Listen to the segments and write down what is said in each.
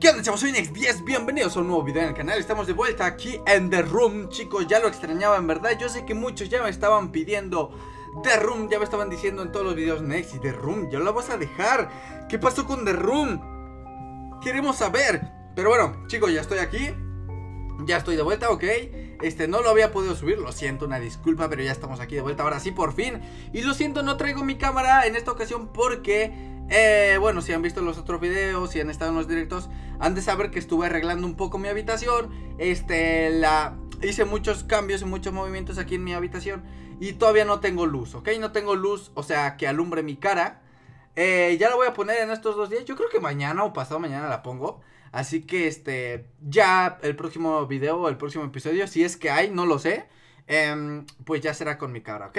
¿Qué onda chavos? Soy Nex10, bienvenidos a un nuevo video en el canal Estamos de vuelta aquí en The Room, chicos Ya lo extrañaba en verdad, yo sé que muchos ya me estaban pidiendo The Room Ya me estaban diciendo en todos los videos Nex y The Room, ya lo vas a dejar ¿Qué pasó con The Room? Queremos saber Pero bueno, chicos, ya estoy aquí Ya estoy de vuelta, ok este, no lo había podido subir, lo siento, una disculpa, pero ya estamos aquí de vuelta ahora sí por fin. Y lo siento, no traigo mi cámara en esta ocasión porque... Eh, bueno, si han visto los otros videos, si han estado en los directos, han de saber que estuve arreglando un poco mi habitación. Este, la hice muchos cambios y muchos movimientos aquí en mi habitación y todavía no tengo luz, ¿ok? No tengo luz, o sea, que alumbre mi cara. Eh, ya la voy a poner en estos dos días. Yo creo que mañana o pasado mañana la pongo. Así que este, ya el próximo video, el próximo episodio, si es que hay, no lo sé, em, pues ya será con mi cara, ¿ok?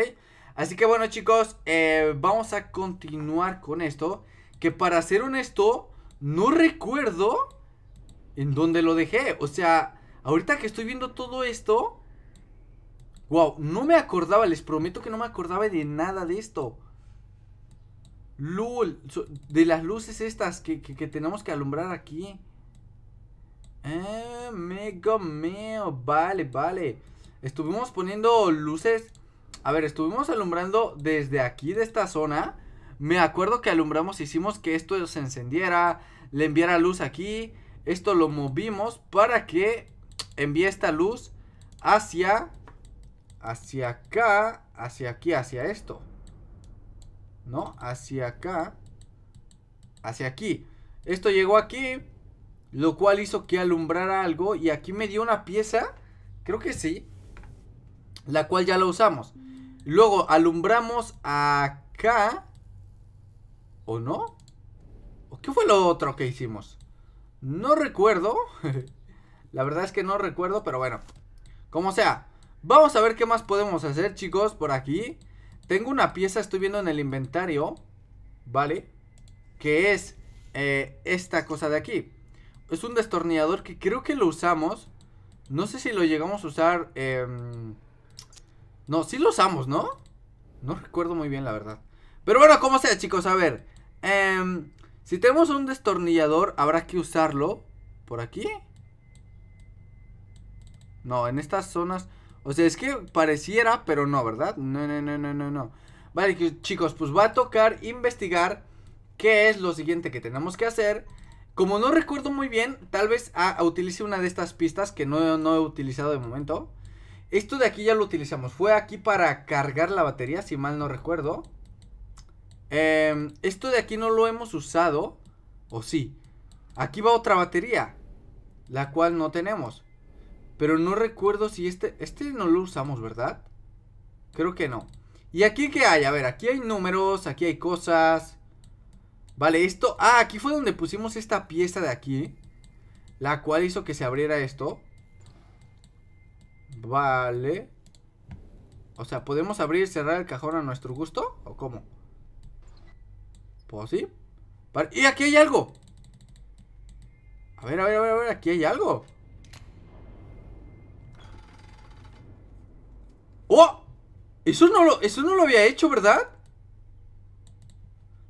Así que bueno chicos, eh, vamos a continuar con esto, que para ser honesto, no recuerdo en dónde lo dejé, o sea, ahorita que estoy viendo todo esto, wow, no me acordaba, les prometo que no me acordaba de nada de esto. lul de las luces estas que tenemos que alumbrar aquí. Ah, amigo mío, vale, vale. Estuvimos poniendo luces. A ver, estuvimos alumbrando desde aquí, de esta zona. Me acuerdo que alumbramos, hicimos que esto se encendiera, le enviara luz aquí. Esto lo movimos para que envíe esta luz hacia, hacia acá, hacia aquí, hacia esto. ¿No? Hacia acá, hacia aquí. Esto llegó aquí, lo cual hizo que alumbrara algo. Y aquí me dio una pieza. Creo que sí. La cual ya la usamos. Luego alumbramos acá. ¿O no? ¿O ¿Qué fue lo otro que hicimos? No recuerdo. la verdad es que no recuerdo, pero bueno. Como sea. Vamos a ver qué más podemos hacer, chicos, por aquí. Tengo una pieza, estoy viendo en el inventario. ¿Vale? Que es eh, esta cosa de aquí. Es un destornillador que creo que lo usamos. No sé si lo llegamos a usar. Em, no, sí lo usamos, ¿no? No recuerdo muy bien, la verdad. Pero bueno, como sea, chicos, a ver. Em, si tenemos un destornillador, habrá que usarlo. ¿Por aquí? No, en estas zonas... O sea, es que pareciera, pero no, ¿verdad? No, no, no, no, no, no. Vale, chicos, pues va a tocar investigar qué es lo siguiente que tenemos que hacer. Como no recuerdo muy bien, tal vez ah, utilice una de estas pistas que no, no, he utilizado de momento. Esto de aquí ya lo utilizamos. Fue aquí para cargar la batería, si mal no recuerdo. Em, esto de aquí no lo hemos usado. ¿O sí? Aquí va otra batería. La cual no tenemos. Pero no recuerdo si este... Este no lo usamos, ¿verdad? Creo que no. ¿Y aquí qué hay? A ver, aquí hay números, aquí hay cosas... Vale, esto... Ah, aquí fue donde pusimos esta pieza de aquí. ¿eh? La cual hizo que se abriera esto. Vale. O sea, ¿podemos abrir y cerrar el cajón a nuestro gusto? ¿O cómo? Pues sí. Vale. ¡Y aquí hay algo! A ver, a ver, a ver, a ver. Aquí hay algo. ¡Oh! Eso no lo, eso no lo había hecho, ¿verdad?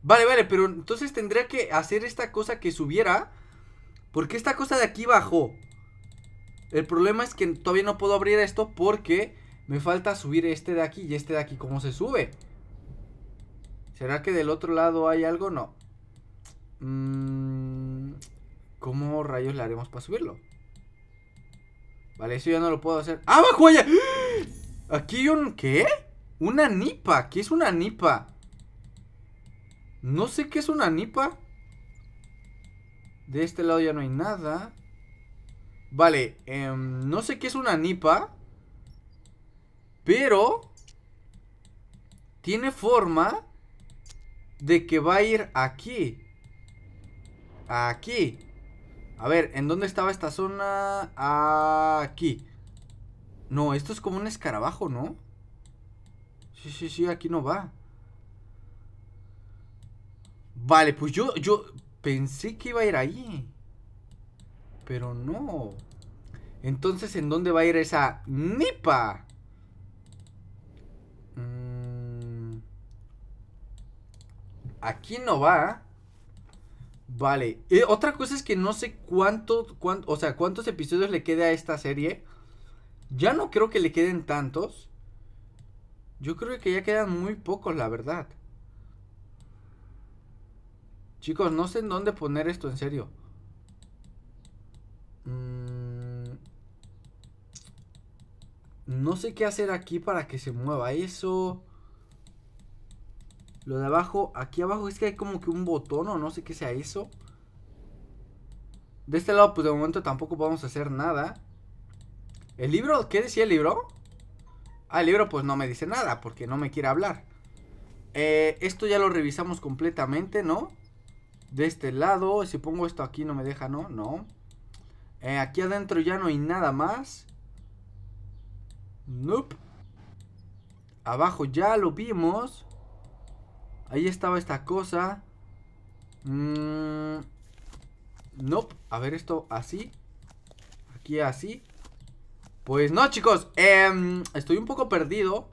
Vale, vale, pero entonces tendría que hacer esta cosa que subiera. Porque esta cosa de aquí bajó. El problema es que todavía no puedo abrir esto porque me falta subir este de aquí y este de aquí. ¿Cómo se sube? ¿Será que del otro lado hay algo? No. Mm, ¿Cómo rayos le haremos para subirlo? Vale, eso ya no lo puedo hacer. ¡Ah, bajó ya! ¡Ah! ¿Aquí hay un qué? Una nipa. ¿Qué es una nipa? No sé qué es una nipa. De este lado ya no hay nada. Vale, em, no sé qué es una nipa. Pero... Tiene forma de que va a ir aquí. Aquí. A ver, ¿en dónde estaba esta zona? Aquí. No, esto es como un escarabajo, ¿no? Sí, sí, sí, aquí no va. Vale, pues yo, yo pensé que iba a ir ahí. Pero no. Entonces, ¿en dónde va a ir esa nipa? Mm, aquí no va. Vale. otra cosa es que no sé cuánto, o sea, cuántos episodios le queda a esta serie. Ya no creo que le queden tantos. Yo creo que ya quedan muy pocos, la verdad. Chicos, no sé en dónde poner esto, en serio. Mm. No sé qué hacer aquí para que se mueva eso. Lo de abajo, aquí abajo es que hay como que un botón o no sé qué sea eso. De este lado, pues de momento tampoco podemos hacer nada. ¿El libro? ¿Qué decía el libro? Ah, el libro pues no me dice nada porque no me quiere hablar. Eh, esto ya lo revisamos completamente, ¿no? de este lado. Si pongo esto aquí no me deja, ¿no? No. Eh, aquí adentro ya no hay nada más. Nope. Abajo ya lo vimos. Ahí estaba esta cosa. no mm, nope. A ver esto así. Aquí así. Pues no, chicos. Em, estoy un poco perdido.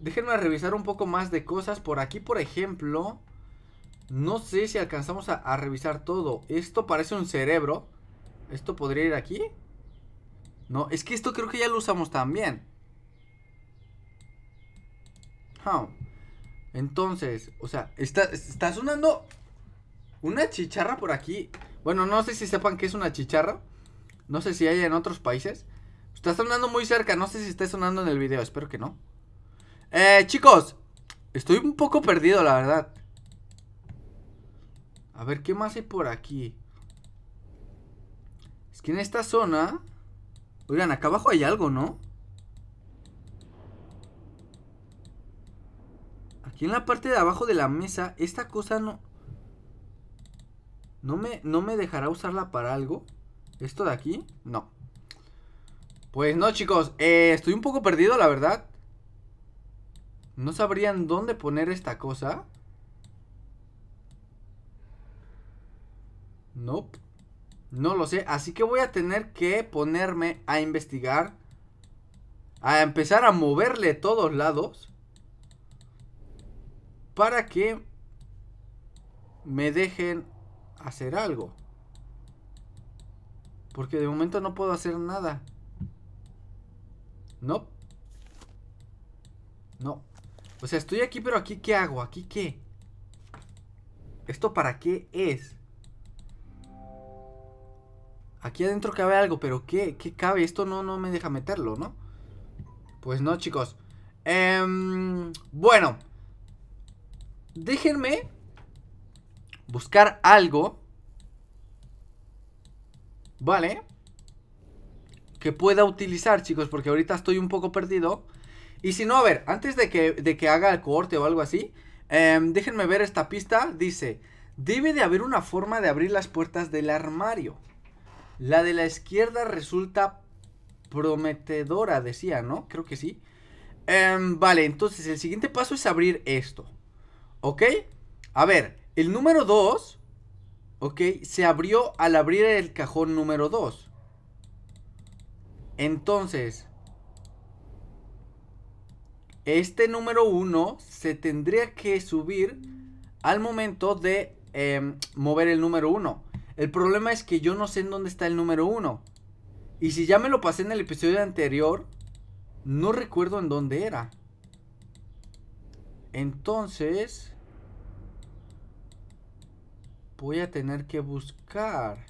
Déjenme revisar un poco más de cosas. Por aquí, por ejemplo... No sé si alcanzamos a, revisar todo. Esto parece un cerebro. ¿Esto podría ir aquí? No, es que esto creo que ya lo usamos también. Entonces, o sea, está, sonando una chicharra por aquí. Bueno, no sé si sepan que es una chicharra. No sé si hay en otros países. Está sonando muy cerca. No sé si está sonando en el video. Espero que no. Eh, chicos. Estoy un poco perdido, la verdad. A ver, ¿qué más hay por aquí? Es que en esta zona... Oigan, acá abajo hay algo, ¿no? Aquí en la parte de abajo de la mesa, esta cosa no... ¿No me, no me dejará usarla para algo? ¿Esto de aquí? No. Pues no, chicos. Eh, estoy un poco perdido, la verdad. No sabrían dónde poner esta cosa. Nope. No lo sé. Así que voy a tener que ponerme a investigar. A empezar a moverle todos lados. Para que me dejen hacer algo. Porque de momento no puedo hacer nada. No. No. O sea, estoy aquí, pero aquí ¿qué hago? ¿Aquí qué? ¿Esto para qué es? Aquí adentro cabe algo, pero ¿qué? ¿Qué cabe? Esto no, no me deja meterlo, ¿no? Pues no, chicos. Em, bueno. Déjenme buscar algo. ¿Vale? Que pueda utilizar, chicos, porque ahorita estoy un poco perdido. Y si no, a ver, antes de que, de que haga el corte o algo así, em, déjenme ver esta pista. Dice, debe de haber una forma de abrir las puertas del armario. La de la izquierda resulta prometedora, decía, ¿no? Creo que sí. Em, vale, entonces el siguiente paso es abrir esto. ¿Ok? A ver, el número 2, ¿ok? Se abrió al abrir el cajón número 2. Entonces, este número 1 se tendría que subir al momento de em, mover el número 1. El problema es que yo no sé en dónde está el número uno. Y si ya me lo pasé en el episodio anterior, no recuerdo en dónde era. Entonces... Voy a tener que buscar.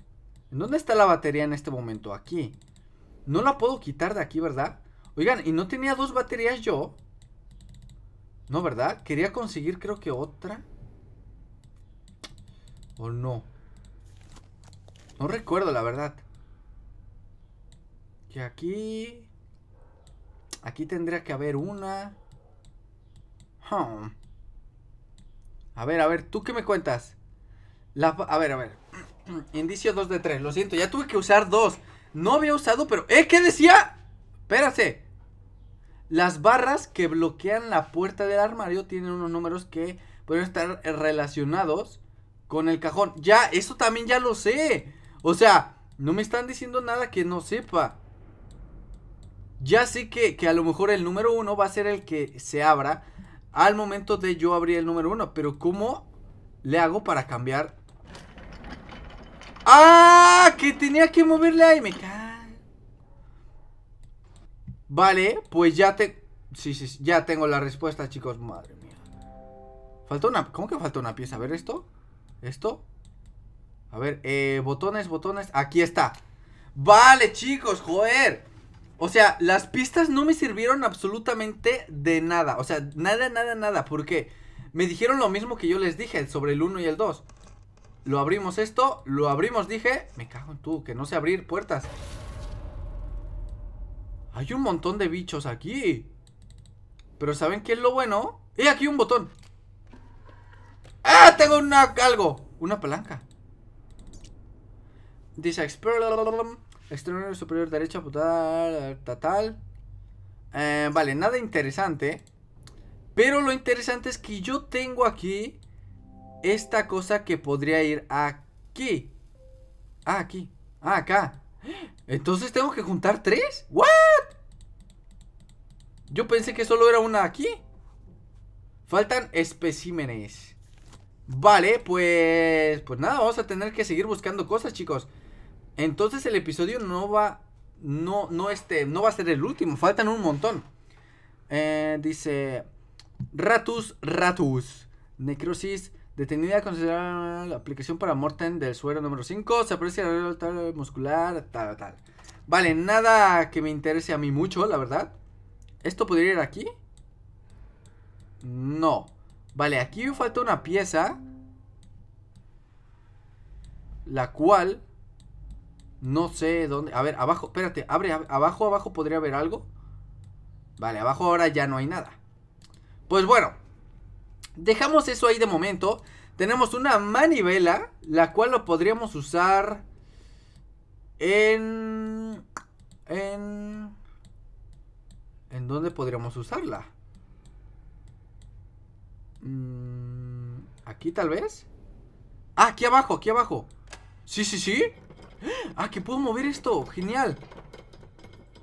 ¿En dónde está la batería en este momento? Aquí. No la puedo quitar de aquí, ¿verdad? Oigan, ¿y no tenía dos baterías yo? No, ¿verdad? Quería conseguir creo que otra. ¿O no? No recuerdo, la verdad. Que aquí... Aquí tendría que haber una... Hmm. A ver, a ver, ¿tú qué me cuentas? La... A ver, a ver. Indicio 2 de 3, lo siento, ya tuve que usar dos. No había usado, pero... ¿Eh? ¿Qué decía? Espérate. Las barras que bloquean la puerta del armario tienen unos números que pueden estar relacionados con el cajón. Ya, eso también ya lo sé. O sea, no me están diciendo nada que no sepa. Ya sé que, a lo mejor el número uno va a ser el que se abra al momento de yo abrir el número uno. Pero ¿cómo le hago para cambiar? ¡Ah! Que tenía que moverle ahí. Me Vale, pues ya te... Sí, sí, ya tengo la respuesta, chicos. Madre mía. una... ¿Cómo que falta una pieza? A ver esto. Esto. A ver, eh, botones, botones. Aquí está. Vale, chicos, joder. O sea, las pistas no me sirvieron absolutamente de nada. O sea, nada, nada, nada. Porque me dijeron lo mismo que yo les dije sobre el 1 y el 2. Lo abrimos esto, lo abrimos, dije. Me cago en tú, que no sé abrir puertas. Hay un montón de bichos aquí. Pero ¿saben qué es lo bueno? ¡Eh, aquí un botón! ¡Ah! Tengo una, algo. Una palanca. Dice exterior superior derecho Total tal. Eh, vale, nada interesante. Pero lo interesante es que yo tengo aquí esta cosa que podría ir aquí. Ah, aquí. Ah, acá. Entonces tengo que juntar tres. ¿What? Yo pensé que solo era una aquí. Faltan especímenes. Vale, pues... Pues nada, vamos a tener que seguir buscando cosas, chicos. Entonces el episodio no va, no, no este, no va a ser el último, faltan un montón. Eh, dice, Ratus, Ratus, Necrosis, detenida considerada la aplicación para Morten del suero número 5, se aprecia el tal muscular, tal, tal. Vale, nada que me interese a mí mucho, la verdad. ¿Esto podría ir aquí? No. Vale, aquí falta una pieza. La cual no sé dónde. A ver, abajo, espérate, abre, abajo, abajo podría haber algo. Vale, abajo ahora ya no hay nada. Pues bueno, dejamos eso ahí de momento. Tenemos una manivela, la cual lo podríamos usar en... En... ¿En dónde podríamos usarla? Mm, ¿Aquí tal vez? Ah, aquí abajo, aquí abajo. Sí, sí, sí. Ah, que puedo mover esto. Genial.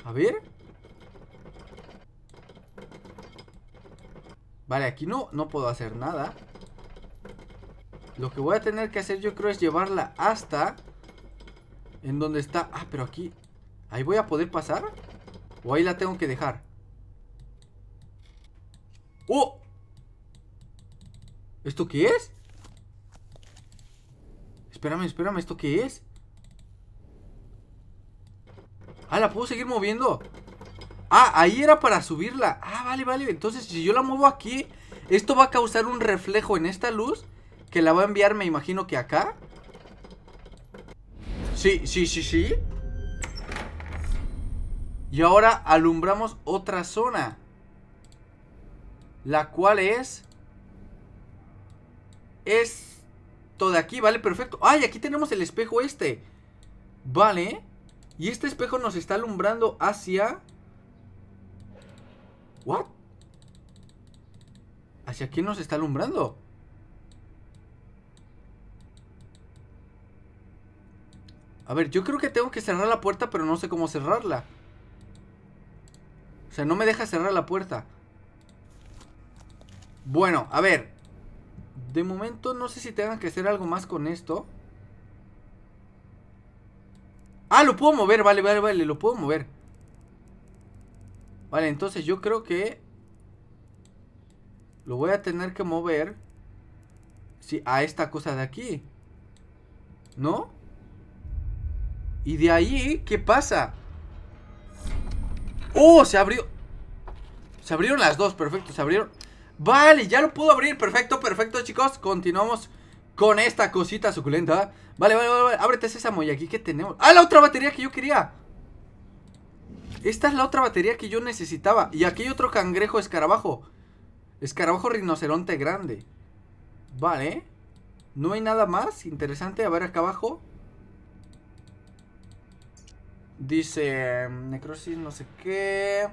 A ver. Vale, aquí no, no puedo hacer nada. Lo que voy a tener que hacer yo creo es llevarla hasta... En donde está... Ah, pero aquí... ¿Ahí voy a poder pasar? ¿O ahí la tengo que dejar? ¡Oh! ¿Esto qué es? Espérame, espérame, ¿esto qué es? Ah, ¿la puedo seguir moviendo? Ah, ahí era para subirla Ah, vale, vale, entonces si yo la muevo aquí Esto va a causar un reflejo en esta luz Que la va a enviar, me imagino que acá Sí, sí, sí, sí Y ahora alumbramos otra zona La cual es Esto de aquí, vale, perfecto Ah, y aquí tenemos el espejo este Vale y este espejo nos está alumbrando hacia... ¿What? ¿Hacia quién nos está alumbrando? A ver, yo creo que tengo que cerrar la puerta, pero no sé cómo cerrarla. O sea, no me deja cerrar la puerta. Bueno, a ver. De momento no sé si tengan que hacer algo más con esto. Ah, lo puedo mover, vale, vale, vale, lo puedo mover Vale, entonces yo creo que Lo voy a tener que mover Sí, a esta cosa de aquí ¿No? Y de ahí, ¿qué pasa? ¡Oh! Se abrió Se abrieron las dos, perfecto, se abrieron Vale, ya lo puedo abrir, perfecto, perfecto chicos Continuamos con esta cosita suculenta. Vale, vale, vale, ábrete esa y aquí que tenemos. ¡Ah, la otra batería que yo quería! Esta es la otra batería que yo necesitaba. Y aquí hay otro cangrejo escarabajo. Escarabajo rinoceronte grande. Vale. No hay nada más interesante. A ver acá abajo. Dice... Mm, necrosis no sé qué...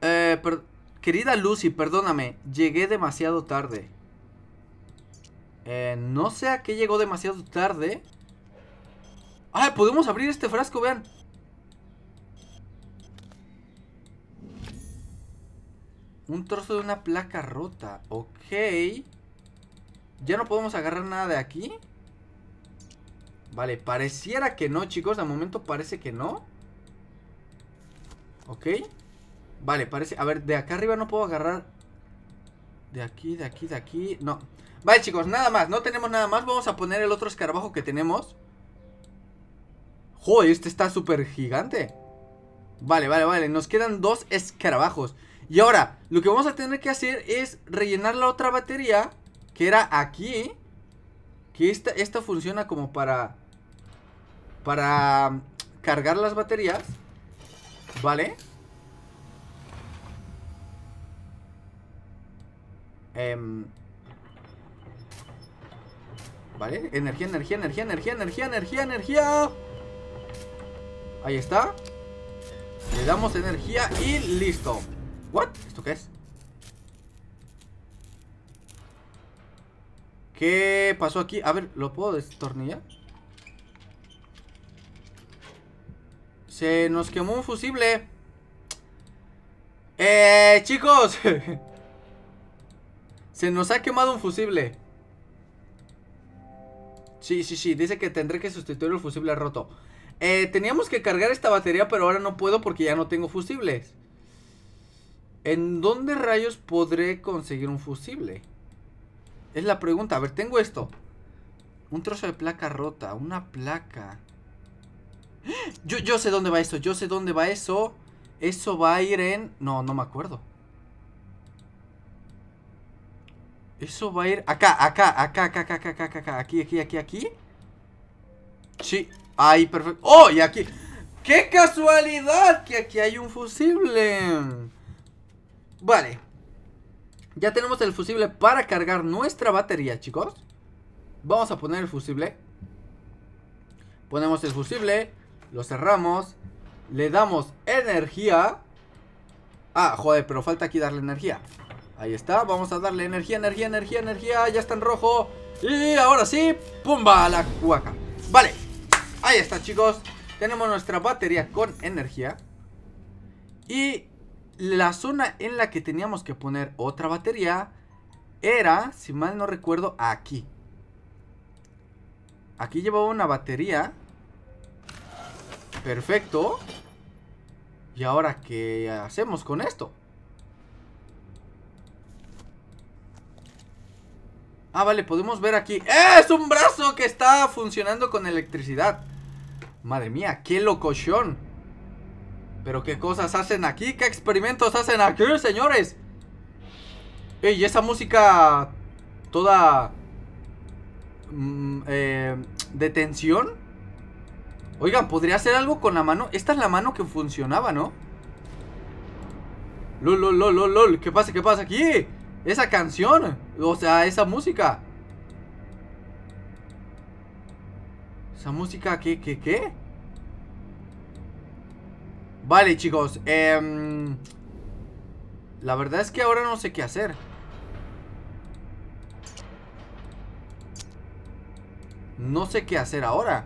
Eh, Querida Lucy, perdóname. Llegué demasiado tarde. Eh, no sé a qué llegó demasiado tarde. ¡Ah! Podemos abrir este frasco, vean. Un trozo de una placa rota. Ok. ¿Ya no podemos agarrar nada de aquí? Vale, pareciera que no, chicos. De momento parece que no. Ok. Vale, parece... A ver, de acá arriba no puedo agarrar de aquí, de aquí, de aquí No Vale chicos, nada más, no tenemos nada más Vamos a poner el otro escarabajo que tenemos ¡Joder! Este está súper gigante Vale, vale, vale Nos quedan dos escarabajos Y ahora, lo que vamos a tener que hacer es rellenar la otra batería Que era aquí Que esta, esta funciona como para Para mm, cargar las baterías Vale Em, vale, energía, energía, energía, energía, energía, energía, energía. Ahí está. Le damos energía y listo. ¿What? ¿Esto qué es? ¿Qué pasó aquí? A ver, ¿lo puedo destornillar? Se nos quemó un fusible. Eh, chicos. Se nos ha quemado un fusible. Sí, sí, sí. Dice que tendré que sustituir el fusible roto. Eh, teníamos que cargar esta batería, pero ahora no puedo porque ya no tengo fusibles. ¿En dónde rayos podré conseguir un fusible? Es la pregunta. A ver, tengo esto. Un trozo de placa rota. Una placa. Yo, yo sé dónde va eso. Yo sé dónde va eso. Eso va a ir en... No, no me acuerdo. Eso va a ir acá, acá, acá, acá, acá, acá, acá, acá, aquí, aquí, aquí, aquí. Sí, ahí, perfecto. ¡Oh! Y aquí. ¡Qué casualidad! Que aquí hay un fusible. Vale. Ya tenemos el fusible para cargar nuestra batería, chicos. Vamos a poner el fusible. Ponemos el fusible. Lo cerramos. Le damos energía. Ah, joder, pero falta aquí darle energía. Ahí está, vamos a darle energía, energía, energía, energía Ya está en rojo Y ahora sí, ¡pumba! La cuaca Vale, ahí está chicos Tenemos nuestra batería con energía Y la zona en la que teníamos que poner otra batería Era, si mal no recuerdo, aquí Aquí llevaba una batería Perfecto ¿Y ahora qué hacemos con esto? Ah, vale, podemos ver aquí ¡Eh! ¡Es un brazo que está funcionando con electricidad! Madre mía, qué locochón Pero qué cosas hacen aquí ¿Qué experimentos hacen aquí, señores? Ey, esa música Toda mm, eh, De tensión Oigan, ¿podría hacer algo con la mano? Esta es la mano que funcionaba, ¿no? LOL, LOL, LOL, LOL, ¿Qué pasa? ¿Qué pasa aquí? Esa canción o sea, esa música. Esa música, ¿qué, qué, qué? Vale, chicos. Em, la verdad es que ahora no sé qué hacer. No sé qué hacer ahora.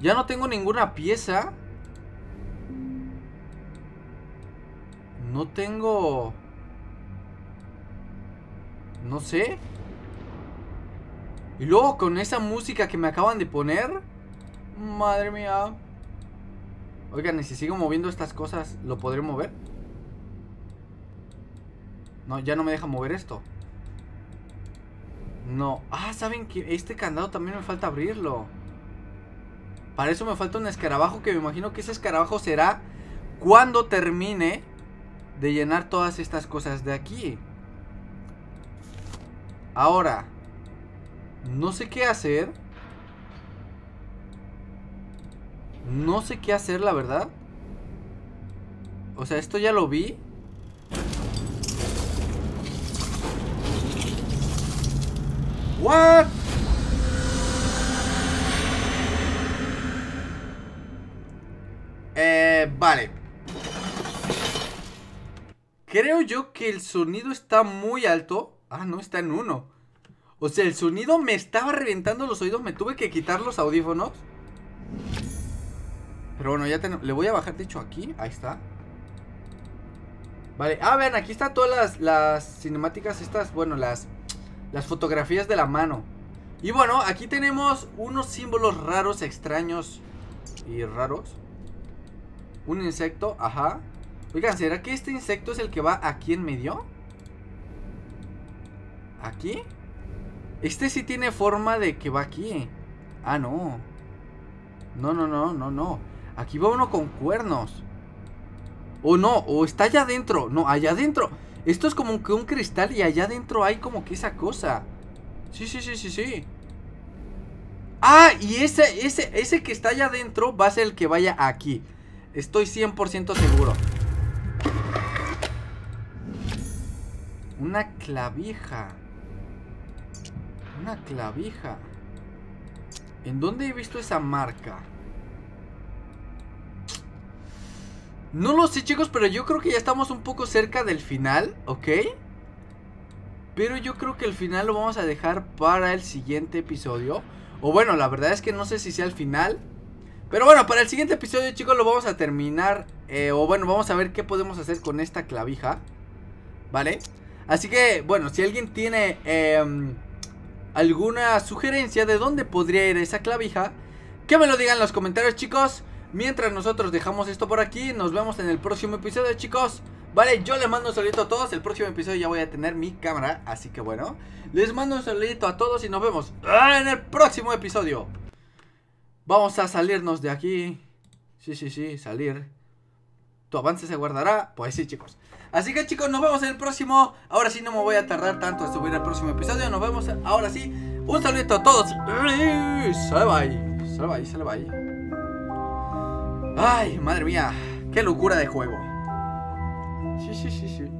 Ya no tengo ninguna pieza. No tengo... No sé. Y luego con esa música que me acaban de poner. Madre mía. Oigan, y si sigo moviendo estas cosas, ¿lo podré mover? No, ya no me deja mover esto. No. Ah, ¿saben que este candado también me falta abrirlo? Para eso me falta un escarabajo que me imagino que ese escarabajo será cuando termine de llenar todas estas cosas de aquí. Ahora, no sé qué hacer. No sé qué hacer, la verdad. O sea, esto ya lo vi. What? Eh, vale. Creo yo que el sonido está muy alto. Ah, no, está en uno. O sea, el sonido me estaba reventando los oídos. Me tuve que quitar los audífonos. Pero bueno, ya tenemos... Le voy a bajar, de hecho, aquí. Ahí está. Vale. Ah, vean, aquí están todas las, cinemáticas estas. Bueno, las, las fotografías de la mano. Y bueno, aquí tenemos unos símbolos raros, extraños y raros. Un insecto, ajá. Oigan, ¿será que este insecto es el que va aquí en medio? ¿Aquí? Este sí tiene forma de que va aquí. Ah, no. No, no, no, no, no. Aquí va uno con cuernos. O no, o está allá adentro. No, allá adentro. Esto es como que un cristal y allá adentro hay como que esa cosa. Sí, sí, sí, sí, sí. Ah, y ese, ese, ese que está allá adentro va a ser el que vaya aquí. Estoy 100% seguro. Una clavija. Una clavija. ¿En dónde he visto esa marca? No lo sé chicos, pero yo creo que ya estamos un poco cerca del final, ¿ok? Pero yo creo que el final lo vamos a dejar para el siguiente episodio. O bueno, la verdad es que no sé si sea el final. Pero bueno, para el siguiente episodio chicos lo vamos a terminar. Eh, o bueno, vamos a ver qué podemos hacer con esta clavija. ¿Vale? Así que, bueno, si alguien tiene... Em, alguna sugerencia de dónde podría ir esa clavija, que me lo digan en los comentarios, chicos. Mientras nosotros dejamos esto por aquí, nos vemos en el próximo episodio, chicos. Vale, yo les mando un saludito a todos. El próximo episodio ya voy a tener mi cámara, así que bueno. Les mando un saludito a todos y nos vemos en el próximo episodio. Vamos a salirnos de aquí. Sí, sí, sí, salir. Tu avance se guardará. Pues sí, chicos. Así que chicos, nos vemos en el próximo. Ahora sí no me voy a tardar tanto en subir el próximo episodio. Nos vemos ahora sí. Un saludito a todos. va ahí, se le va bye. Ay, madre mía. Qué locura de juego. Sí, sí, sí, sí.